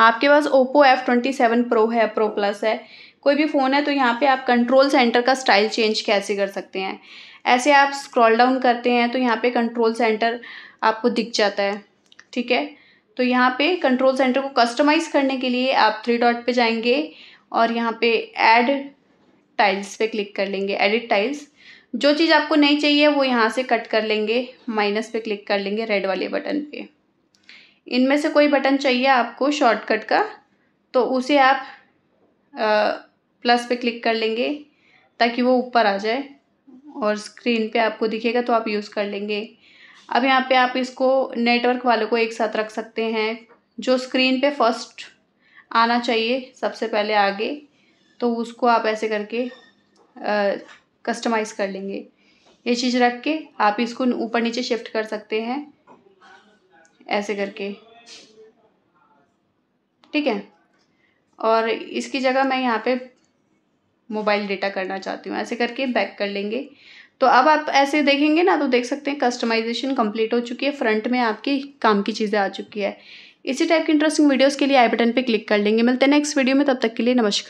आपके पास Oppo F twenty seven pro है प्रो प्लस है कोई भी फ़ोन है तो यहाँ पे आप कंट्रोल सेंटर का स्टाइल चेंज कैसे कर सकते हैं ऐसे आप स्क्रॉल डाउन करते हैं तो यहाँ पे कंट्रोल सेंटर आपको दिख जाता है ठीक है तो यहाँ पे कंट्रोल सेंटर को कस्टमाइज़ करने के लिए आप थ्री डॉट पे जाएंगे और यहाँ पे ऐड टाइल्स पे क्लिक कर लेंगे एडिट टाइल्स जो चीज़ आपको नहीं चाहिए वो यहाँ से कट कर लेंगे माइनस पे क्लिक कर लेंगे रेड वाले बटन पर इनमें से कोई बटन चाहिए आपको शॉर्टकट का तो उसे आप प्लस पे क्लिक कर लेंगे ताकि वो ऊपर आ जाए और स्क्रीन पे आपको दिखेगा तो आप यूज़ कर लेंगे अब यहाँ पे आप इसको नेटवर्क वालों को एक साथ रख सकते हैं जो स्क्रीन पे फर्स्ट आना चाहिए सबसे पहले आगे तो उसको आप ऐसे करके कस्टमाइज़ कर लेंगे ये चीज़ रख के आप इसको ऊपर नीचे शिफ्ट कर सकते हैं ऐसे करके ठीक है और इसकी जगह मैं यहाँ पे मोबाइल डेटा करना चाहती हूँ ऐसे करके बैक कर लेंगे तो अब आप ऐसे देखेंगे ना तो देख सकते हैं कस्टमाइजेशन कंप्लीट हो चुकी है फ्रंट में आपकी काम की चीज़ें आ चुकी है इसी टाइप की इंटरेस्टिंग वीडियोस के लिए आई बटन पे क्लिक कर लेंगे मिलते हैं नेक्स्ट वीडियो में तब तक के लिए नमस्कार